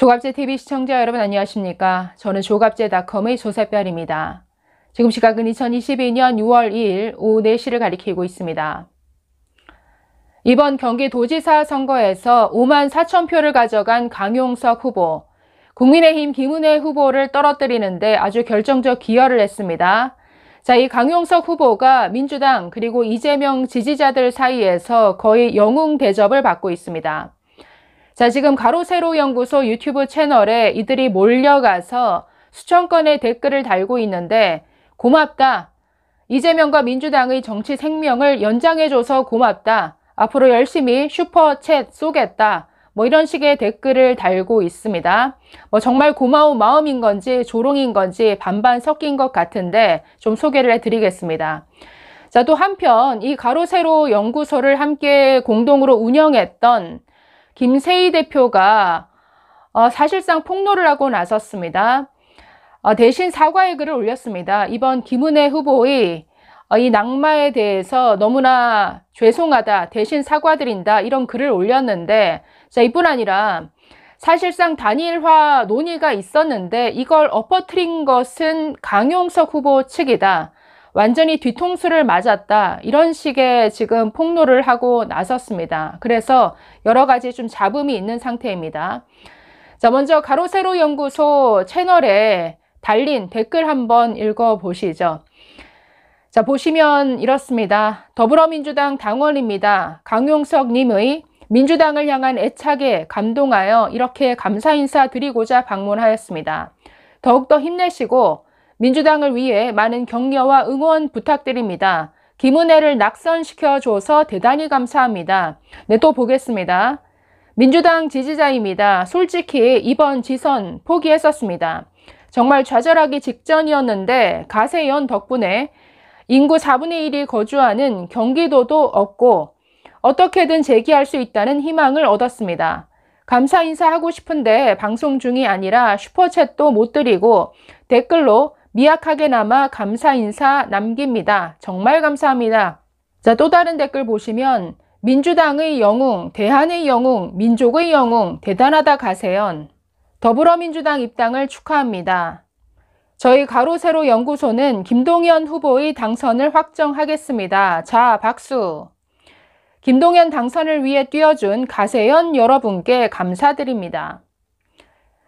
조갑제TV 시청자 여러분 안녕하십니까? 저는 조갑제닷컴의 조세별입니다. 지금 시각은 2022년 6월 2일 오후 4시를 가리키고 있습니다. 이번 경기도지사 선거에서 5만 4천 표를 가져간 강용석 후보, 국민의힘 김은혜 후보를 떨어뜨리는데 아주 결정적 기여를 했습니다. 자, 이 강용석 후보가 민주당 그리고 이재명 지지자들 사이에서 거의 영웅 대접을 받고 있습니다. 자, 지금 가로세로 연구소 유튜브 채널에 이들이 몰려가서 수천 건의 댓글을 달고 있는데 고맙다. 이재명과 민주당의 정치 생명을 연장해줘서 고맙다. 앞으로 열심히 슈퍼챗 쏘겠다. 뭐 이런 식의 댓글을 달고 있습니다. 뭐 정말 고마운 마음인 건지 조롱인 건지 반반 섞인 것 같은데 좀 소개를 해드리겠습니다. 자, 또 한편 이 가로세로 연구소를 함께 공동으로 운영했던 김세희 대표가 어, 사실상 폭로를 하고 나섰습니다. 어, 대신 사과의 글을 올렸습니다. 이번 김은혜 후보의 어, 이 낙마에 대해서 너무나 죄송하다, 대신 사과드린다 이런 글을 올렸는데 자 이뿐 아니라 사실상 단일화 논의가 있었는데 이걸 엎어뜨린 것은 강용석 후보 측이다. 완전히 뒤통수를 맞았다 이런 식의 지금 폭로를 하고 나섰습니다. 그래서 여러 가지 좀 잡음이 있는 상태입니다. 자 먼저 가로세로 연구소 채널에 달린 댓글 한번 읽어보시죠. 자 보시면 이렇습니다. 더불어민주당 당원입니다. 강용석님의 민주당을 향한 애착에 감동하여 이렇게 감사 인사 드리고자 방문하였습니다. 더욱더 힘내시고 민주당을 위해 많은 격려와 응원 부탁드립니다. 김은혜를 낙선시켜줘서 대단히 감사합니다. 네, 또 보겠습니다. 민주당 지지자입니다. 솔직히 이번 지선 포기했었습니다. 정말 좌절하기 직전이었는데 가세연 덕분에 인구 4분의 1이 거주하는 경기도도 얻고 어떻게든 재기할 수 있다는 희망을 얻었습니다. 감사 인사하고 싶은데 방송 중이 아니라 슈퍼챗도 못 드리고 댓글로 미약하게나마 감사 인사 남깁니다. 정말 감사합니다. 자, 또 다른 댓글 보시면 민주당의 영웅, 대한의 영웅, 민족의 영웅, 대단하다 가세연. 더불어민주당 입당을 축하합니다. 저희 가로세로 연구소는 김동연 후보의 당선을 확정하겠습니다. 자, 박수. 김동연 당선을 위해 뛰어준 가세연 여러분께 감사드립니다.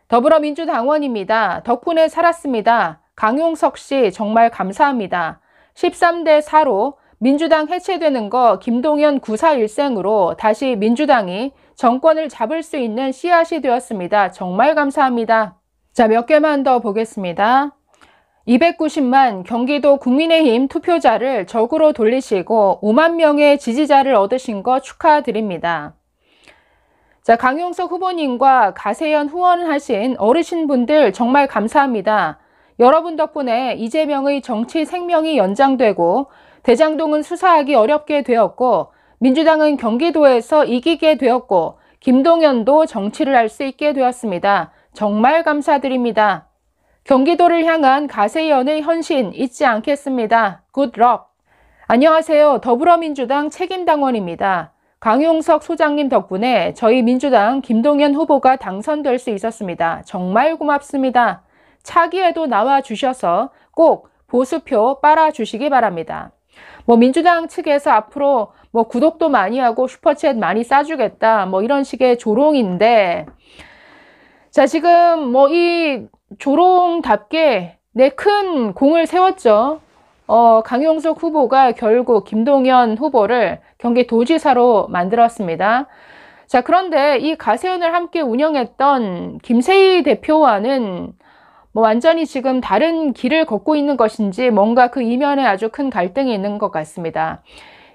더불어민주당원입니다. 덕분에 살았습니다. 강용석 씨 정말 감사합니다. 13대 4로 민주당 해체되는 거 김동연 구사 일생으로 다시 민주당이 정권을 잡을 수 있는 씨앗이 되었습니다. 정말 감사합니다. 자, 몇 개만 더 보겠습니다. 290만 경기도 국민의힘 투표자를 적으로 돌리시고 5만 명의 지지자를 얻으신 거 축하드립니다. 자, 강용석 후보님과 가세연 후원하신 어르신분들 정말 감사합니다. 여러분 덕분에 이재명의 정치 생명이 연장되고 대장동은 수사하기 어렵게 되었고 민주당은 경기도에서 이기게 되었고 김동연도 정치를 할 수 있게 되었습니다. 정말 감사드립니다. 경기도를 향한 가세연의 헌신 잊지 않겠습니다. 굿럭! 안녕하세요. 더불어민주당 책임당원입니다. 강용석 소장님 덕분에 저희 민주당 김동연 후보가 당선될 수 있었습니다. 정말 고맙습니다. 차기에도 나와 주셔서 꼭 보수표 빨아 주시기 바랍니다. 뭐 민주당 측에서 앞으로 뭐 구독도 많이 하고 슈퍼챗 많이 싸주겠다 뭐 이런 식의 조롱인데 자 지금 뭐 이 조롱답게 내 큰 공을 세웠죠. 어, 강용석 후보가 결국 김동연 후보를 경기도지사로 만들었습니다. 자, 그런데 이 가세연을 함께 운영했던 김세희 대표와는 뭐 완전히 지금 다른 길을 걷고 있는 것인지 뭔가 그 이면에 아주 큰 갈등이 있는 것 같습니다.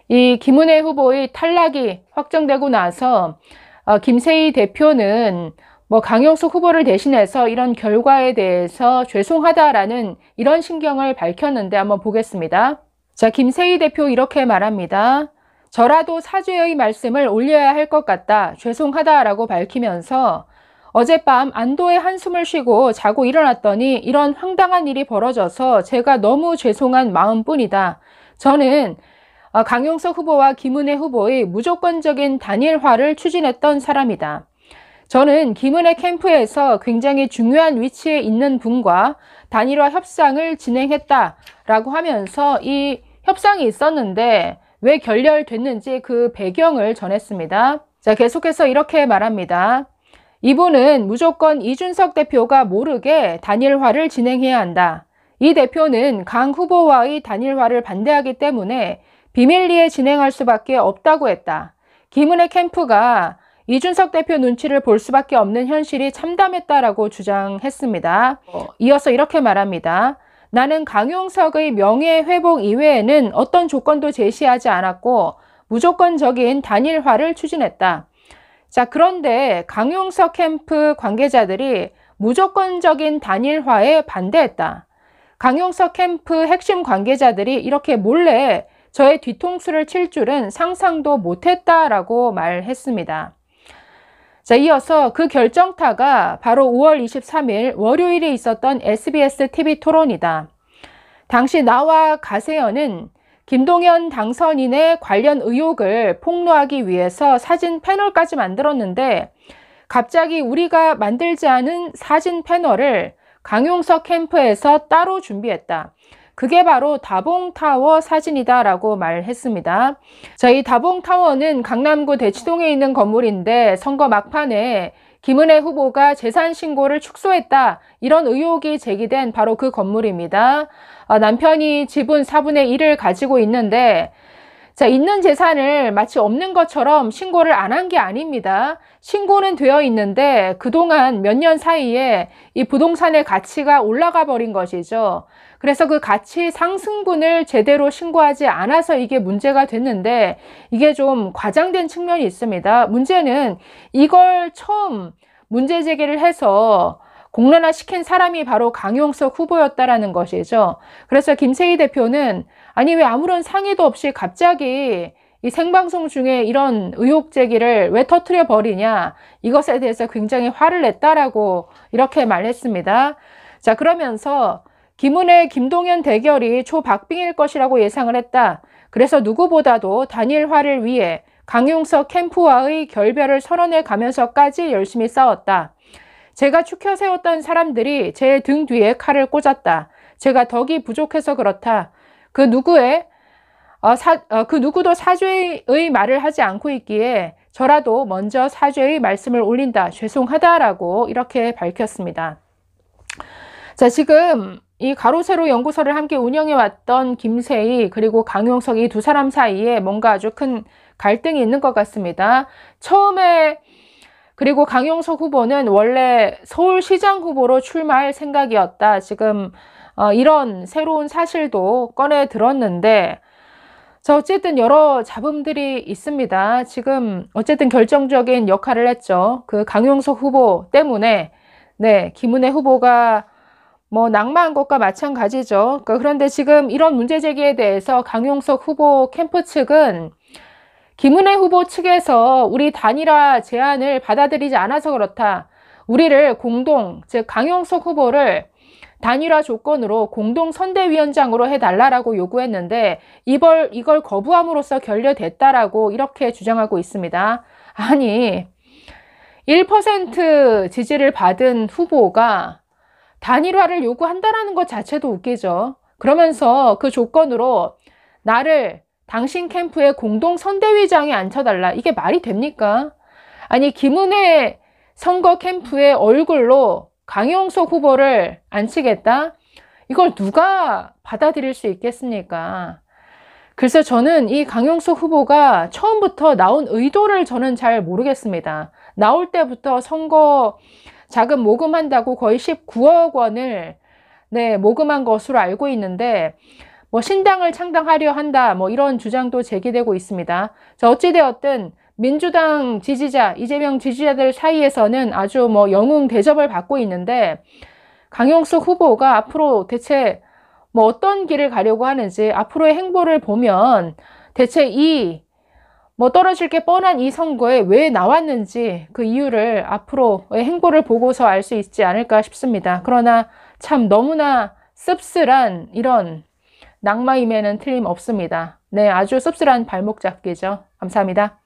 이 김은혜 후보의 탈락이 확정되고 나서 어, 김세희 대표는 뭐 강용석 후보를 대신해서 이런 결과에 대해서 죄송하다라는 이런 신경을 밝혔는데 한번 보겠습니다. 자, 김세희 대표 이렇게 말합니다. 저라도 사죄의 말씀을 올려야 할 것 같다. 죄송하다라고 밝히면서 어젯밤 안도의 한숨을 쉬고 자고 일어났더니 이런 황당한 일이 벌어져서 제가 너무 죄송한 마음뿐이다. 저는 어, 강용석 후보와 김은혜 후보의 무조건적인 단일화를 추진했던 사람이다. 저는 김은혜 캠프에서 굉장히 중요한 위치에 있는 분과 단일화 협상을 진행했다라고 하면서 이 협상이 있었는데 왜 결렬됐는지 그 배경을 전했습니다. 자, 계속해서 이렇게 말합니다. 이분은 무조건 이준석 대표가 모르게 단일화를 진행해야 한다. 이 대표는 강 후보와의 단일화를 반대하기 때문에 비밀리에 진행할 수밖에 없다고 했다. 김은혜 캠프가 이준석 대표 눈치를 볼 수밖에 없는 현실이 참담했다라고 주장했습니다. 어. 이어서 이렇게 말합니다. 나는 강용석의 명예 회복 이외에는 어떤 조건도 제시하지 않았고 무조건적인 단일화를 추진했다. 자, 그런데 강용석 캠프 관계자들이 무조건적인 단일화에 반대했다. 강용석 캠프 핵심 관계자들이 이렇게 몰래 저의 뒤통수를 칠 줄은 상상도 못했다라고 말했습니다. 자, 이어서 그 결정타가 바로 5월 23일 월요일에 있었던 SBS TV 토론이다. 당시 나와 가세연은 김동연 당선인의 관련 의혹을 폭로하기 위해서 사진 패널까지 만들었는데 갑자기 우리가 만들지 않은 사진 패널을 강용석 캠프에서 따로 준비했다. 그게 바로 다봉타워 사진이다라고 말했습니다. 저희 다봉타워는 강남구 대치동에 있는 건물인데 선거 막판에 김은혜 후보가 재산 신고를 축소했다 이런 의혹이 제기된 바로 그 건물입니다. 아, 남편이 지분 4분의 1을 가지고 있는데 자, 있는 재산을 마치 없는 것처럼 신고를 안 한 게 아닙니다. 신고는 되어 있는데 그동안 몇 년 사이에 이 부동산의 가치가 올라가 버린 것이죠. 그래서 그 가치 상승분을 제대로 신고하지 않아서 이게 문제가 됐는데 이게 좀 과장된 측면이 있습니다. 문제는 이걸 처음 문제 제기를 해서 공론화 시킨 사람이 바로 강용석 후보였다라는 것이죠. 그래서 김세희 대표는 아니 왜 아무런 상의도 없이 갑자기 이 생방송 중에 이런 의혹 제기를 왜 터트려 버리냐 이것에 대해서 굉장히 화를 냈다라고 이렇게 말했습니다. 자 그러면서 김은혜 김동연 대결이 초박빙일 것이라고 예상을 했다. 그래서 누구보다도 단일화를 위해 강용석 캠프와의 결별을 선언해 가면서까지 열심히 싸웠다. 제가 축혀 세웠던 사람들이 제 등 뒤에 칼을 꽂았다. 제가 덕이 부족해서 그렇다. 그 누구의 어, 사, 어, 그 누구도 사죄의 말을 하지 않고 있기에 저라도 먼저 사죄의 말씀을 올린다. 죄송하다라고 이렇게 밝혔습니다. 자, 지금 이 가로세로 연구소를 함께 운영해왔던 김세희 그리고 강용석 이 두 사람 사이에 뭔가 아주 큰 갈등이 있는 것 같습니다. 처음에 그리고 강용석 후보는 원래 서울시장 후보로 출마할 생각이었다. 지금 어, 이런 새로운 사실도 꺼내 들었는데 자, 어쨌든 여러 잡음들이 있습니다. 지금 어쨌든 결정적인 역할을 했죠. 그 강용석 후보 때문에 네, 김은혜 후보가 뭐 낙마한 것과 마찬가지죠. 그러니까 그런데 지금 이런 문제 제기에 대해서 강용석 후보 캠프 측은 김은혜 후보 측에서 우리 단일화 제안을 받아들이지 않아서 그렇다. 우리를 공동, 즉 강용석 후보를 단일화 조건으로 공동 선대위원장으로 해달라라고 요구했는데 이걸 이걸 거부함으로써 결렬됐다라고 이렇게 주장하고 있습니다. 아니 1% 지지를 받은 후보가 단일화를 요구한다라는 것 자체도 웃기죠. 그러면서 그 조건으로 나를 당신 캠프의 공동 선대위장에 앉혀달라. 이게 말이 됩니까? 아니, 김은혜 선거 캠프의 얼굴로 강용석 후보를 안 치겠다? 이걸 누가 받아들일 수 있겠습니까? 글쎄 저는 이 강용석 후보가 처음부터 나온 의도를 저는 잘 모르겠습니다. 나올 때부터 선거 자금 모금한다고 거의 19억 원을 네, 모금한 것으로 알고 있는데 뭐 신당을 창당하려 한다 뭐 이런 주장도 제기되고 있습니다. 어찌되었든 민주당 지지자, 이재명 지지자들 사이에서는 아주 뭐 영웅 대접을 받고 있는데 강용석 후보가 앞으로 대체 뭐 어떤 길을 가려고 하는지 앞으로의 행보를 보면 대체 이 뭐 떨어질 게 뻔한 이 선거에 왜 나왔는지 그 이유를 앞으로의 행보를 보고서 알 수 있지 않을까 싶습니다. 그러나 참 너무나 씁쓸한 이런 낙마임에는 틀림없습니다. 네, 아주 씁쓸한 발목 잡기죠. 감사합니다.